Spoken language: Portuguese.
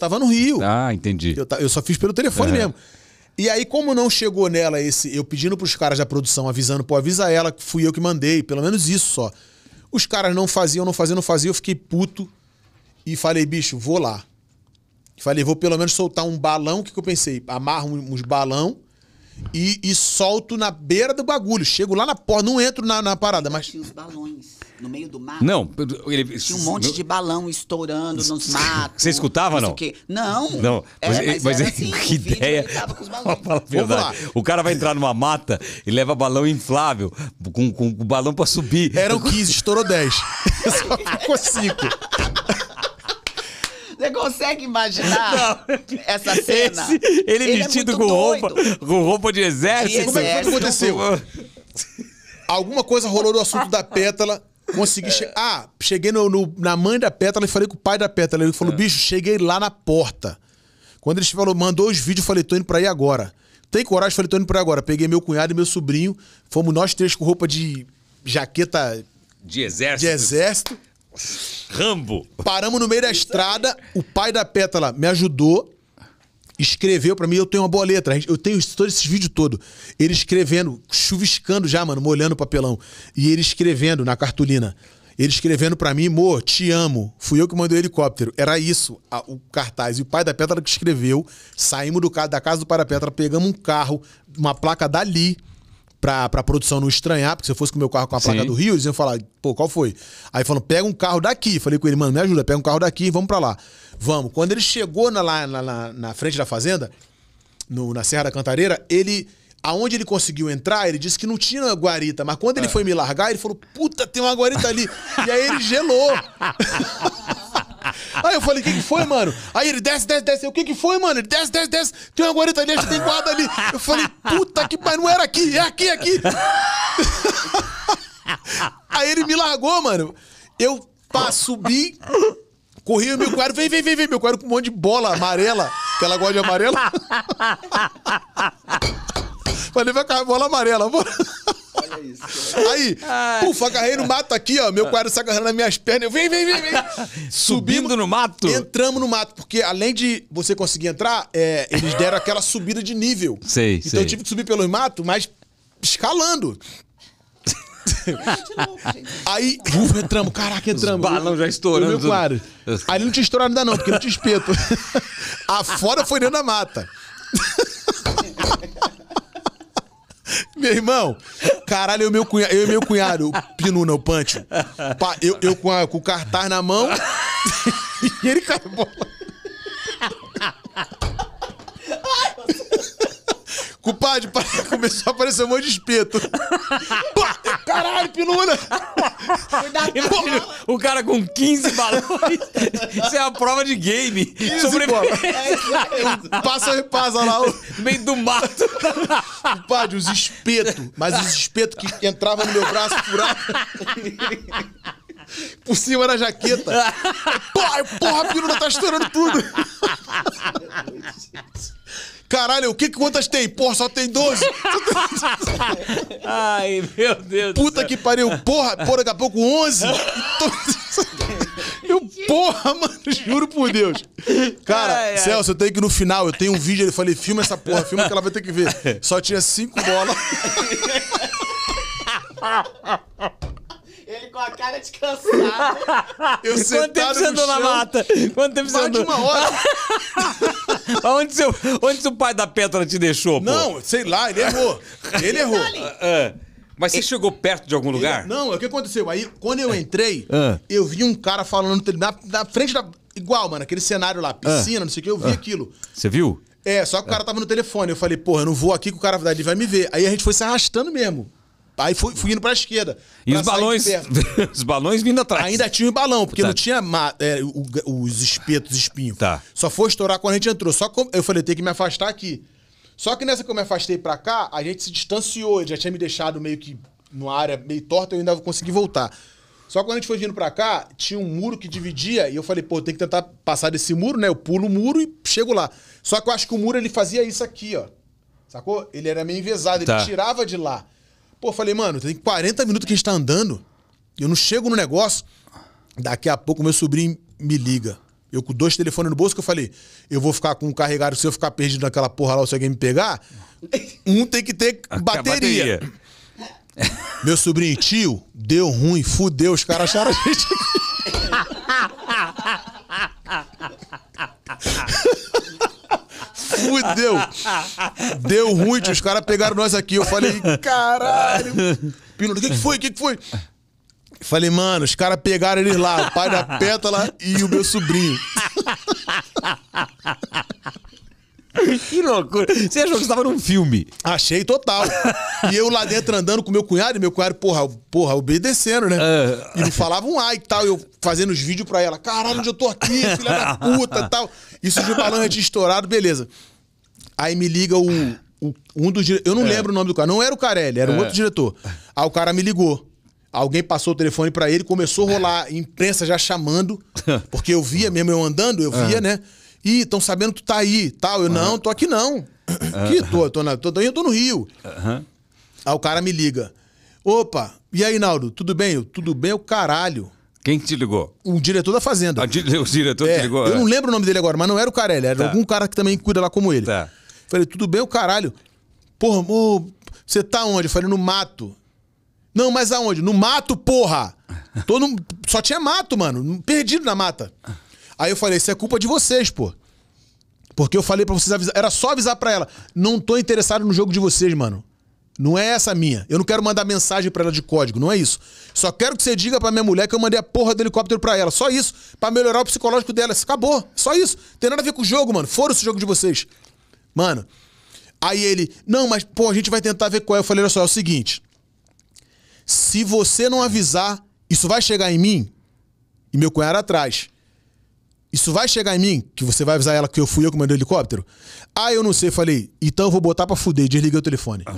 Tava no Rio. Ah, entendi. Eu, eu só fiz pelo telefone uhum. mesmo. E aí, como não chegou nela esse, eu pedindo pros caras da produção, avisando, pô, avisa ela que fui eu que mandei, pelo menos isso só. Os caras não faziam, não faziam, não faziam, eu fiquei puto e falei, bicho, vou lá. Falei, vou pelo menos soltar um balão, o que, que eu pensei? Amarro uns balão e, e solto na beira do bagulho. Chego lá na porta, não entro na, na parada, mas. Tinha os balões no meio do mato. Não, ele... tinha um monte de balão estourando nos matos. Você escutava não? Que... Não. Não. Mas, é, mas, mas é, assim, que ideia. O cara vai entrar numa mata e leva balão inflável com, o balão para subir. Era o 15, estourou 10. Só ficou 5 consegue imaginar não. essa cena? Esse, ele, ele, é vestido é com, roupa, com roupa de exército. De Como é que aconteceu? Alguma coisa rolou no assunto da pétala. Consegui é. chegar. Ah, cheguei no, no, na mãe da pétala e falei com o pai da pétala. Ele falou: é. bicho, cheguei lá na porta. Quando ele falou, mandou os vídeos, eu falei, tô indo pra ir agora. Tem coragem? Falei, tô indo pra agora. Peguei meu cunhado e meu sobrinho. Fomos nós três com roupa de jaqueta. De exército. De exército. Rambo. Paramos no meio da estrada, o pai da Pétala me ajudou, escreveu para mim, eu tenho uma boa letra, eu tenho todos esses vídeo todo. Ele escrevendo, chuviscando já, mano, molhando o papelão. E ele escrevendo na cartolina. Ele escrevendo para mim, amor, te amo. Fui eu que mandei o helicóptero. Era isso, a, o cartaz. E o pai da Pétala que escreveu. Saímos do, da casa do Pai da Pétala, pegamos um carro, uma placa dali pra, pra produção não estranhar, porque se eu fosse com meu carro com a placa Sim. do Rio, eles iam falar, pô, qual foi? Aí falando, pega um carro daqui. Falei com ele, mano, me ajuda, pega um carro daqui e vamos pra lá. Vamos. Quando ele chegou na, lá, na, na, frente da fazenda, no, na Serra da Cantareira, ele. Aonde ele conseguiu entrar, ele disse que não tinha guarita, mas quando ele é. foi me largar, ele falou: Puta, tem uma guarita ali. e aí ele gelou. Aí eu falei, o que, que foi, mano? Aí ele desce, desce, desce. Eu, o que, que foi, mano? Ele desce, desce, desce. Tem uma guarita ali, acho que tem guarda ali. Eu falei, puta que mas não era aqui, é aqui, é aqui. Aí ele me largou, mano. Eu pá, subi, corri o meu quarto, vem, vem, vem, vem, meu quarto com um monte de bola amarela, que ela gosta de amarela. Falei, vai com a bola amarela, Olha isso. Aí, Ai. puf, agarrei no mato aqui, ó. Meu quadro se agarrando nas minhas pernas. Eu vem, vem, vem, vem. Subindo, no mato? Entramos no mato, porque além de você conseguir entrar, é, eles deram aquela subida de nível. Sei, então sei. eu tive que subir pelos matos, mas escalando. Aí, ufa, entramos, caraca, entramos. Os balão já estourando. meu quadro. Aí não tinha estourado ainda não, porque não tinha espeto. A fora foi dentro da mata. Meu irmão, caralho, eu, meu cunhado, eu e meu cunhado, Pinuna, o Pancho. Pa, eu, eu com, a, com o cartaz na mão e ele com a bola. começou a aparecer um monte de espeto. Caralho, Pinuna! Cuidado com o cara com 15 balões. Isso é a prova de game. Sobrevivência. É, é passa e passa lá. No meio do mato. Padre, os espetos. Mas os espetos que entravam no meu braço furado. Por cima era jaqueta. Porra, porra, a tá estourando tudo. Caralho, o que quantas tem? Porra, só tem 12. Ai, meu Deus Puta que pariu. Porra, porra, daqui a pouco 11. Eu, porra, mano, juro por Deus. Cara, ai, ai. Celso, eu tenho que ir no final, eu tenho um vídeo, eu falei, filma essa porra, filma que ela vai ter que ver. Só tinha cinco bolas. Ele com a cara de cansado. Eu Quanto tempo sentado você no andou na chão, mata? Quanto tempo você mais de uma hora. Mas onde, seu, onde seu pai da Petra te deixou, pô? Não, sei lá, ele errou. Ele errou. Ah, é. mas você chegou perto de algum lugar? Ele... Não, é o que aconteceu? Aí, quando eu é. entrei, ah. eu vi um cara falando na, na, frente da. Igual, mano, aquele cenário lá, ah. piscina, não sei o que, eu vi aquilo. Você viu? É, só que o cara tava no telefone. Eu falei, porra, eu não vou aqui que o cara ele vai me ver. Aí a gente foi se arrastando mesmo. Aí fui, fui indo pra esquerda. E pra os balões. os balões vindo atrás. Ainda tinha o um balão, porque tá. não tinha é, os espetos, espinhos. Tá. Só foi estourar quando a gente entrou. Só eu falei, tem que me afastar aqui. Só que nessa que eu me afastei pra cá, a gente se distanciou. Ele já tinha me deixado meio que numa área meio torta, eu ainda consegui voltar. Só que quando a gente foi vindo pra cá, tinha um muro que dividia, e eu falei, pô, tem que tentar passar desse muro, né? Eu pulo o muro e chego lá. Só que eu acho que o muro ele fazia isso aqui, ó. Sacou? Ele era meio envesado, tá. ele tirava de lá. Pô, falei, mano, tem 40 minutos que a gente tá andando. Eu não chego no negócio. Daqui a pouco meu sobrinho me liga. Eu com dois telefones no bolso que eu falei, eu vou ficar com um carregado, se eu ficar perdido naquela porra lá, se alguém me pegar, um tem que ter bateria. bateria. Meu sobrinho, tio, deu ruim, fudeu, os caras acharam a gente. Fudeu. Deu ruim, Os caras pegaram nós aqui. Eu falei, caralho. Piloto, o que, que foi? O que, que foi? Falei, mano, os caras pegaram eles lá, o pai da pétala e o meu sobrinho. Que loucura. Você achou que tava num filme? Achei total. E eu lá dentro andando com meu cunhado, e meu cunhado, porra, porra, obedecendo, né? É. E não falava um ai e tal, eu fazendo os vídeos pra ela. Caralho, onde eu tô aqui, filha da puta tal. Isso de balão tinha estourado, beleza. Aí me liga o, o um dos Eu não é. lembro o nome do cara. Não era o Carelli, era um é. outro diretor. Aí o cara me ligou. Alguém passou o telefone para ele, começou a rolar imprensa já chamando, porque eu via mesmo eu andando, eu via, é. né? Ih, estão sabendo que tu tá aí, tal. Eu, uhum. não, tô aqui não. Aqui, tô, tô, na, tô, tô, tô no Rio. Uhum. Aí o cara me liga. Opa, e aí, Naldo, tudo bem? Eu, tudo bem, o caralho. Quem te ligou? O diretor da Fazenda. Di o diretor é, te ligou? Eu é. não lembro o nome dele agora, mas não era o Carelli, era tá. algum cara que também cuida lá como ele. Tá. Falei, tudo bem, o caralho. Porra, ô, você tá onde? Eu falei, no mato. Não, mas aonde? No mato, porra! Tô no... Só tinha mato, mano. Perdido na mata. Aí eu falei, isso é culpa de vocês, pô. Porque eu falei para vocês avisar, era só avisar para ela, não tô interessado no jogo de vocês, mano. Não é essa a minha. Eu não quero mandar mensagem para ela de código, não é isso. Só quero que você diga para minha mulher que eu mandei a porra do helicóptero para ela, só isso, para melhorar o psicológico dela. Acabou. Só isso. Tem nada a ver com o jogo, mano. Fora esse jogo de vocês. Mano. Aí ele, não, mas pô, a gente vai tentar ver qual é. Eu falei, olha só, é o seguinte. Se você não avisar, isso vai chegar em mim e meu cunhado atrás. Isso vai chegar em mim, que você vai avisar ela que eu fui eu que mandei o helicóptero? Ah, eu não sei. Falei, então eu vou botar pra fuder. Desliguei o telefone. Ah,